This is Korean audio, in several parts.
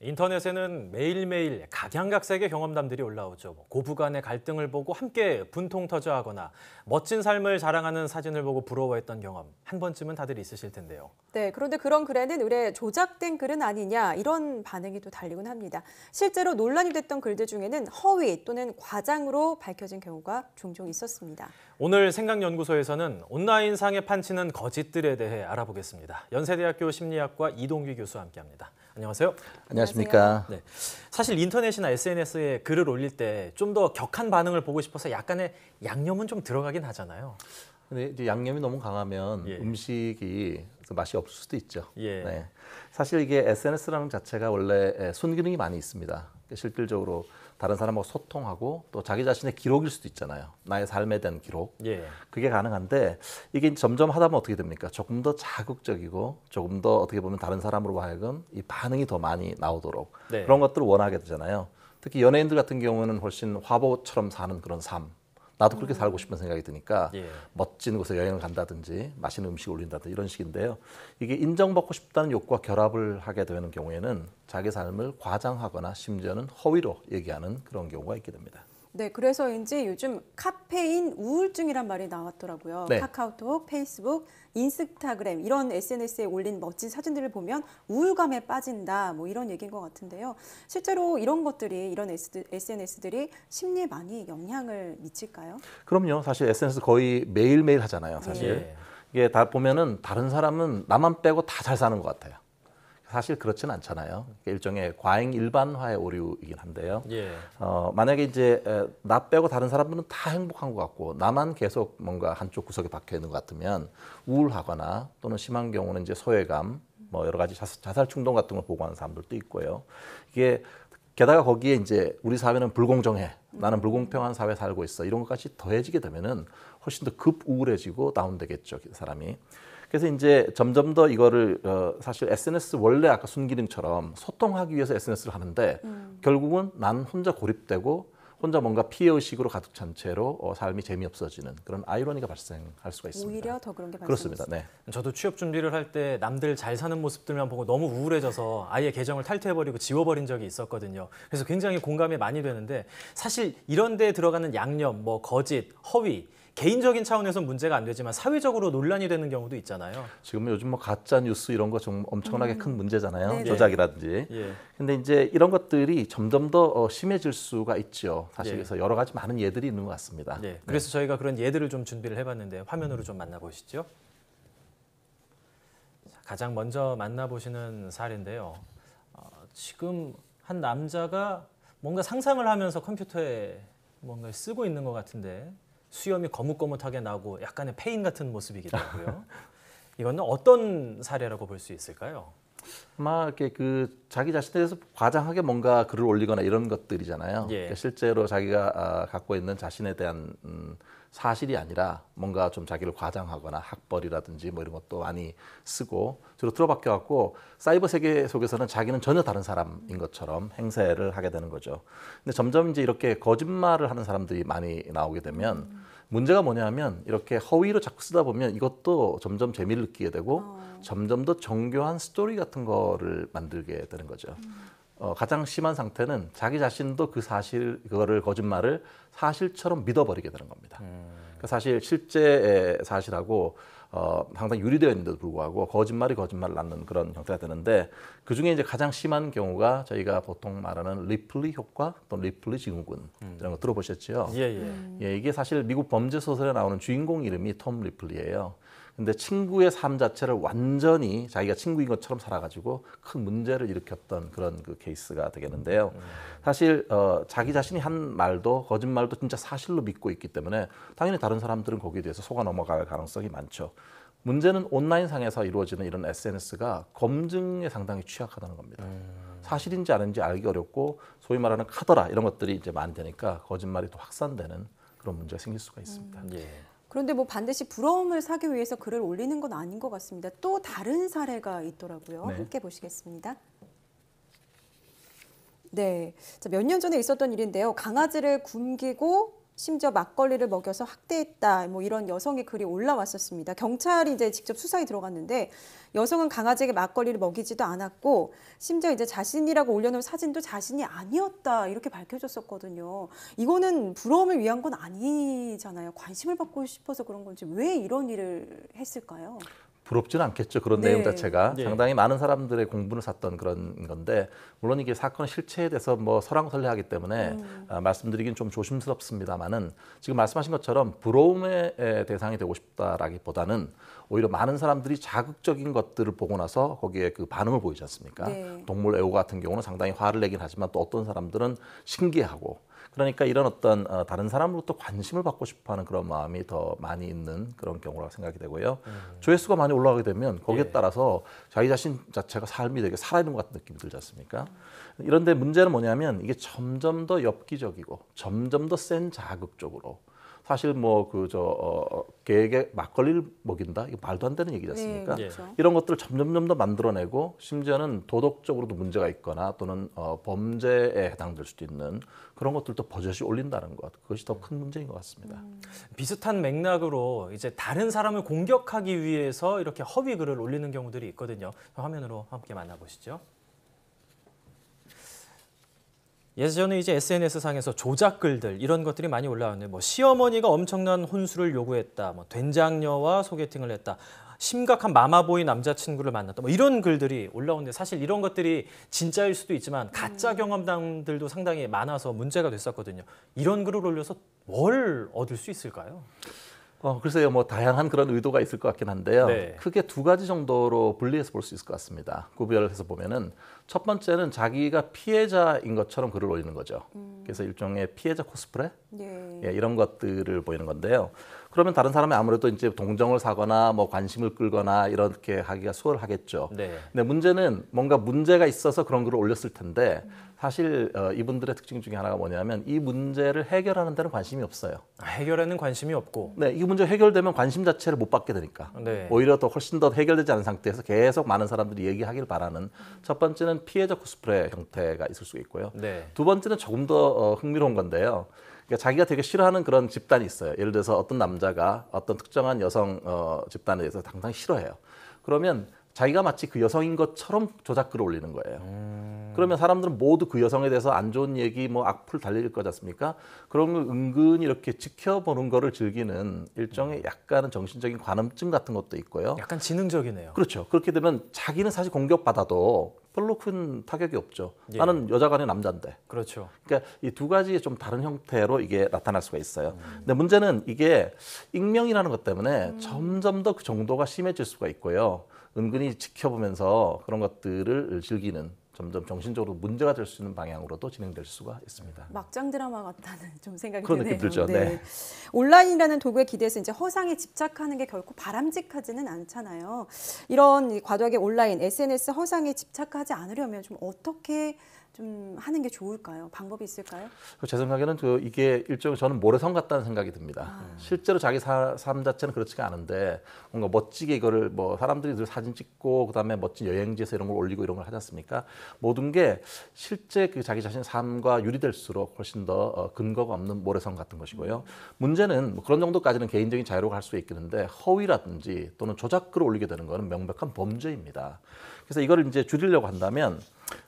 인터넷에는 매일매일 각양각색의 경험담들이 올라오죠. 뭐 고부간의 갈등을 보고 함께 분통 터져하거나 멋진 삶을 자랑하는 사진을 보고 부러워했던 경험 한 번쯤은 다들 있으실 텐데요. 네, 그런데 그런 글에는 의뢰 조작된 글은 아니냐 이런 반응이 또 달리곤 합니다. 실제로 논란이 됐던 글들 중에는 허위 또는 과장으로 밝혀진 경우가 종종 있었습니다. 오늘 생각연구소에서는 온라인상에 판치는 거짓들에 대해 알아보겠습니다. 연세대학교 심리학과 이동규 교수와 함께합니다. 안녕하세요. 안녕하세요. 안녕하십니까. 네. 사실 인터넷이나 SNS에 글을 올릴 때 좀 더 격한 반응을 보고 싶어서 약간의 양념은 좀 들어가긴 하잖아요. 근데 이제 양념이 너무 강하면 예. 음식이 맛이 없을 수도 있죠. 예. 네. 사실 이게 SNS라는 자체가 원래 예, 순기능이 많이 있습니다. 실질적으로 다른 사람하고 소통하고 또 자기 자신의 기록일 수도 있잖아요. 나의 삶에 대한 기록. 예. 그게 가능한데 이게 점점 하다 보면 어떻게 됩니까? 조금 더 자극적이고 조금 더 어떻게 보면 다른 사람으로 하여금 이 반응이 더 많이 나오도록 네. 그런 것들을 원하게 되잖아요. 특히 연예인들 같은 경우는 훨씬 화보처럼 사는 그런 삶. 나도 그렇게 음. 살고 싶은 생각이 드니까 예. 멋진 곳에 여행을 간다든지 맛있는 음식을 올린다든지 이런 식인데요. 이게 인정받고 싶다는 욕과 결합을 하게 되는 경우에는 자기 삶을 과장하거나 심지어는 허위로 얘기하는 그런 경우가 있게 됩니다. 네, 그래서인지 요즘 카페인 우울증이란 말이 나왔더라고요. 네. 카카오톡, 페이스북, 인스타그램 이런 SNS에 올린 멋진 사진들을 보면 우울감에 빠진다 뭐 이런 얘기인 것 같은데요. 실제로 이런 것들이 이런 SNS들이 심리에 많이 영향을 미칠까요? 그럼요. 사실 SNS 거의 매일매일 하잖아요. 사실 네. 이게 다 보면은 다른 사람은 나만 빼고 다 잘 사는 것 같아요. 사실 그렇진 않잖아요. 일종의 과잉 일반화의 오류이긴 한데요. 예. 어, 만약에 이제 나 빼고 다른 사람들은 다 행복한 것 같고 나만 계속 뭔가 한쪽 구석에 박혀 있는 것 같으면 우울하거나 또는 심한 경우는 이제 소외감, 뭐 여러 가지 자살 충동 같은 걸 보고하는 사람들도 있고요. 이게 게다가 거기에 이제 우리 사회는 불공정해. 나는 불공평한 사회 살고 있어. 이런 것까지 더해지게 되면은 훨씬 더 급 우울해지고 다운되겠죠, 그 사람이. 그래서 이제 점점 더 이거를 어, 사실 SNS 원래 아까 순기능처럼 소통하기 위해서 SNS를 하는데 음. 결국은 난 혼자 고립되고 혼자 뭔가 피해 의식으로 가득 찬 채로 어, 삶이 재미없어지는 그런 아이러니가 발생할 수가 있습니다. 오히려 더 그런 게 그렇습니다. 네. 저도 취업 준비를 할 때 남들 잘 사는 모습들만 보고 너무 우울해져서 아예 계정을 탈퇴해버리고 지워버린 적이 있었거든요. 그래서 굉장히 공감이 많이 되는데 사실 이런 데 들어가는 양념, 뭐 거짓, 허위 개인적인 차원에서 는 문제가 안 되지만 사회적으로 논란이 되는 경우도 있잖아요. 지금 요즘 뭐 가짜 뉴스 이런 거 좀 엄청나게 음. 큰 문제잖아요. 네네. 조작이라든지. 네. 예. 근데 이제 이런 것들이 점점 더 어, 심해질 수가 있죠. 사실 예. 그래서 여러 가지 많은 예들이 있는 것 같습니다. 예. 그래서 네. 저희가 그런 예들을 좀 준비를 해봤는데 화면으로 좀 만나보시죠. 가장 먼저 만나보시는 사례인데요. 어, 지금 한 남자가 뭔가 상상을 하면서 컴퓨터에 뭔가 쓰고 있는 것 같은데 수염이 거뭇거뭇하게 나고 약간의 페인 같은 모습이기도 하고요. 이거 어떤 사례라고 볼 수 있을까요? 아마 이렇게 그 자기 자신에 대해서 과장하게 뭔가 글을 올리거나 이런 것들이잖아요. 예. 그러니까 실제로 자기가 아, 갖고 있는 자신에 대한 음, 사실이 아니라 뭔가 좀 자기를 과장하거나 학벌이라든지 뭐 이런 것도 많이 쓰고 주로 들어박혀 갖고 사이버 세계 속에서는 자기는 전혀 다른 사람인 것처럼 행세를 하게 되는 거죠. 근데 점점 이제 이렇게 거짓말을 하는 사람들이 많이 나오게 되면 음. 문제가 뭐냐면 이렇게 허위로 자꾸 쓰다 보면 이것도 점점 재미를 느끼게 되고 어. 점점 더 정교한 스토리 같은 거를 만들게 되는 거죠. 음. 어, 가장 심한 상태는 자기 자신도 그 사실 그거를 거짓말을 사실처럼 믿어버리게 되는 겁니다. 음. 그 사실 실제 사실하고 어, 항상 유리되어 있는데도 불구하고 거짓말이 거짓말 을 낳는 그런 형태가 되는데 그 중에 이제 가장 심한 경우가 저희가 보통 말하는 리플리 효과 또는 리플리 증후군 음. 이런 거 들어보셨죠? 예, 예. 음. 예, 이게 사실 미국 범죄 소설에 나오는 주인공 이름이 톰 리플리예요. 근데 친구의 삶 자체를 완전히 자기가 친구인 것처럼 살아가지고 큰 문제를 일으켰던 그런 그 케이스가 되겠는데요. 사실 어, 자기 자신이 한 말도 거짓말도 진짜 사실로 믿고 있기 때문에 당연히 다른 사람들은 거기에 대해서 속아 넘어갈 가능성이 많죠. 문제는 온라인 상에서 이루어지는 이런 SNS가 검증에 상당히 취약하다는 겁니다. 사실인지 아닌지 알기 어렵고 소위 말하는 카더라 이런 것들이 이제 많이 되니까 거짓말이 또 확산되는 그런 문제가 생길 수가 있습니다. 음. 예. 그런데 뭐 반드시 부러움을 사기 위해서 글을 올리는 건 아닌 것 같습니다. 또 다른 사례가 있더라고요. 네. 함께 보시겠습니다. 네. 몇년 전에 있었던 일인데요. 강아지를 굶기고 심지어 막걸리를 먹여서 학대했다. 뭐 이런 여성의 글이 올라왔었습니다. 경찰이 이제 직접 수사에 들어갔는데 여성은 강아지에게 막걸리를 먹이지도 않았고 심지어 이제 자신이라고 올려놓은 사진도 자신이 아니었다. 이렇게 밝혀졌었거든요. 이거는 부러움을 위한 건 아니잖아요. 관심을 받고 싶어서 그런 건지 왜 이런 일을 했을까요? 부럽지는 않겠죠. 그런 네. 내용 자체가 네. 상당히 많은 사람들의 공분을 샀던 그런 건데 물론 이게 사건 실체에 대해서 뭐설왕설래하기 때문에 음. 아, 말씀드리긴 좀 조심스럽습니다만은 지금 말씀하신 것처럼 부러움의 대상이 되고 싶다라기보다는 오히려 많은 사람들이 자극적인 것들을 보고 나서 거기에 그 반응을 보이지 않습니까? 네. 동물 애호 같은 경우는 상당히 화를 내긴 하지만 또 어떤 사람들은 신기하고 그러니까 이런 어떤 어, 다른 사람으로부터 관심을 받고 싶어하는 그런 마음이 더 많이 있는 그런 경우라고 생각이 되고요. 음. 조회수가 많이 올라가게 되면 거기에 예. 따라서 자기 자신 자체가 삶이 되게 살아있는 것 같은 느낌이 들지 않습니까? 이런데 문제는 뭐냐면 이게 점점 더 엽기적이고 점점 더 센 자극적으로 사실 뭐그저 어, 어, 계획에 막걸리를 먹인다 이거 말도 안 되는 얘기지 않습니까? 네, 그렇죠. 이런 것들을 점점점 더 만들어내고 심지어는 도덕적으로도 문제가 있거나 또는 어, 범죄에 해당될 수도 있는 그런 것들도 버젓이 올린다는 것 그것이 더 큰 문제인 것 같습니다. 음. 비슷한 맥락으로 이제 다른 사람을 공격하기 위해서 이렇게 허위 글을 올리는 경우들이 있거든요. 화면으로 함께 만나보시죠. 예전에 이제 SNS 상에서 조작글들 이런 것들이 많이 올라왔는데 뭐 시어머니가 엄청난 혼수를 요구했다, 뭐 된장녀와 소개팅을 했다, 심각한 마마보이 남자친구를 만났다, 뭐 이런 글들이 올라오는데 사실 이런 것들이 진짜일 수도 있지만 가짜 음. 경험담들도 상당히 많아서 문제가 됐었거든요. 이런 글을 올려서 뭘 얻을 수 있을까요? 어, 글쎄요, 뭐 다양한 그런 의도가 있을 것 같긴 한데요. 네. 크게 두 가지 정도로 분리해서 볼 수 있을 것 같습니다. 구별 해서 보면은 첫 번째는 자기가 피해자인 것처럼 글을 올리는 거죠. 음. 그래서 일종의 피해자 코스프레 예. 예, 이런 것들을 보이는 건데요. 그러면 다른 사람이 아무래도 이제 동정을 사거나 뭐 관심을 끌거나 이렇게 하기가 수월하겠죠. 네. 근데 문제는 뭔가 문제가 있어서 그런 글을 올렸을 텐데 사실 어, 이분들의 특징 중에 하나가 뭐냐면 이 문제를 해결하는 데는 관심이 없어요. 해결에는 관심이 없고. 네, 이 문제 해결되면 관심 자체를 못 받게 되니까. 네. 오히려 더 훨씬 더 해결되지 않은 상태에서 계속 많은 사람들이 얘기하길 바라는 첫 번째는 피해자 코스프레 형태가 있을 수 있고요. 네. 두 번째는 조금 더 어, 흥미로운 건데요. 그러니까 자기가 되게 싫어하는 그런 집단이 있어요. 예를 들어서 어떤 남자가 어떤 특정한 여성 어, 집단에 대해서 당당히 싫어해요. 그러면 자기가 마치 그 여성인 것처럼 조작 글을 올리는 거예요. 음... 그러면 사람들은 모두 그 여성에 대해서 안 좋은 얘기, 뭐 악플 달릴 거지 않습니까? 그런 걸 은근히 이렇게 지켜보는 거를 즐기는 일종의 음. 약간은 정신적인 관음증 같은 것도 있고요. 약간 지능적이네요. 그렇죠. 그렇게 되면 자기는 사실 공격받아도 별로 큰 타격이 없죠. 예. 나는 여자 간에 남잔데 그렇죠. 그러니까 이 두 가지 좀 다른 형태로 이게 나타날 수가 있어요. 음. 근데 문제는 이게 익명이라는 것 때문에 음. 점점 더 그 정도가 심해질 수가 있고요. 은근히 지켜보면서 그런 것들을 즐기는 점점 정신적으로 문제가 될 수 있는 방향으로도 진행될 수가 있습니다. 막장 드라마 같다는 좀 생각이 그런 드네요. 느낌 들죠. 네. 네. 온라인이라는 도구에 기대해서 이제 허상에 집착하는 게 결코 바람직하지는 않잖아요. 이런 과도하게 온라인 SNS 허상에 집착하지 않으려면 좀 어떻게 좀 하는 게 좋을까요? 방법이 있을까요? 제 생각에는 그 이게 일종의 저는 모래성 같다는 생각이 듭니다. 아. 실제로 자기 사, 삶 자체는 그렇지가 않은데 뭔가 멋지게 이거를 뭐 사람들이 늘 사진 찍고 그다음에 멋진 여행지에서 이런 걸 올리고 이런 걸 하지 않습니까? 모든 게 실제 그 자기 자신 삶과 유리될수록 훨씬 더 어, 근거가 없는 모래성 같은 것이고요. 문제는 뭐 그런 정도까지는 개인적인 자유로 갈수 있겠는데 허위라든지 또는 조작글을 올리게 되는 것은 명백한 범죄입니다. 그래서 이거를 이제 줄이려고 한다면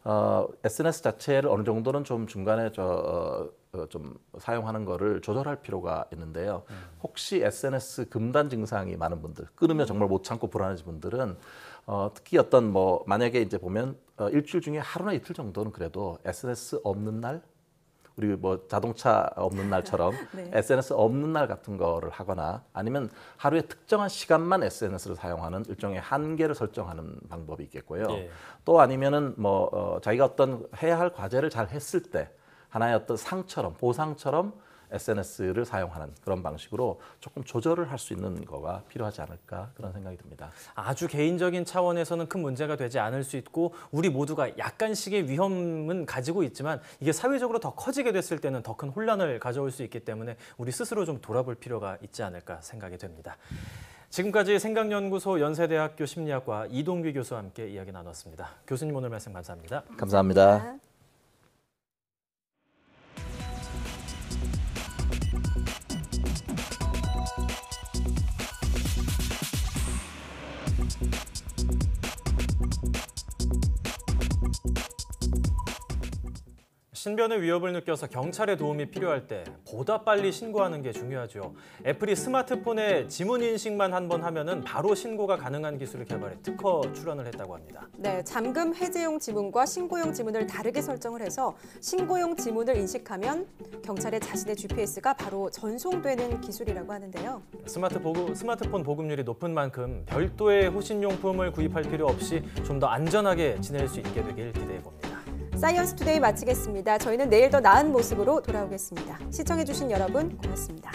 어, SNS 자체를 어느 정도는 좀 중간에 저, 어, 어, 좀 사용하는 거를 조절할 필요가 있는데요. 음. 혹시 SNS 금단 증상이 많은 분들, 끊으면 음. 정말 못 참고 불안해진 분들은 어, 특히 어떤 뭐 만약에 이제 보면 어, 일주일 중에 하루나 이틀 정도는 그래도 SNS 없는 날 우리 뭐 자동차 없는 날처럼 네. SNS 없는 날 같은 거를 하거나 아니면 하루에 특정한 시간만 SNS를 사용하는 일종의 한계를 설정하는 방법이 있겠고요. 네. 또 아니면은 뭐 어, 자기가 어떤 해야 할 과제를 잘 했을 때 하나의 어떤 상처럼 보상처럼 SNS를 사용하는 그런 방식으로 조금 조절을 할 수 있는 거가 필요하지 않을까 그런 생각이 듭니다. 아주 개인적인 차원에서는 큰 문제가 되지 않을 수 있고 우리 모두가 약간씩의 위험은 가지고 있지만 이게 사회적으로 더 커지게 됐을 때는 더 큰 혼란을 가져올 수 있기 때문에 우리 스스로 좀 돌아볼 필요가 있지 않을까 생각이 됩니다. 지금까지 생각연구소 연세대학교 심리학과 이동규 교수와 함께 이야기 나눴습니다. 교수님 오늘 말씀 감사합니다. 감사합니다. 감사합니다. 신변의 위협을 느껴서 경찰의 도움이 필요할 때 보다 빨리 신고하는 게 중요하죠. 애플이 스마트폰에 지문 인식만 한 번 하면은 바로 신고가 가능한 기술을 개발해 특허 출원을 했다고 합니다. 네, 잠금 해제용 지문과 신고용 지문을 다르게 설정을 해서 신고용 지문을 인식하면 경찰에 자신의 GPS가 바로 전송되는 기술이라고 하는데요. 스마트 보급, 스마트폰 보급률이 높은 만큼 별도의 호신용품을 구입할 필요 없이 좀 더 안전하게 지낼 수 있게 되길 기대해 봅니다. 사이언스 투데이 마치겠습니다. 저희는 내일 더 나은 모습으로 돌아오겠습니다. 시청해주신 여러분 고맙습니다.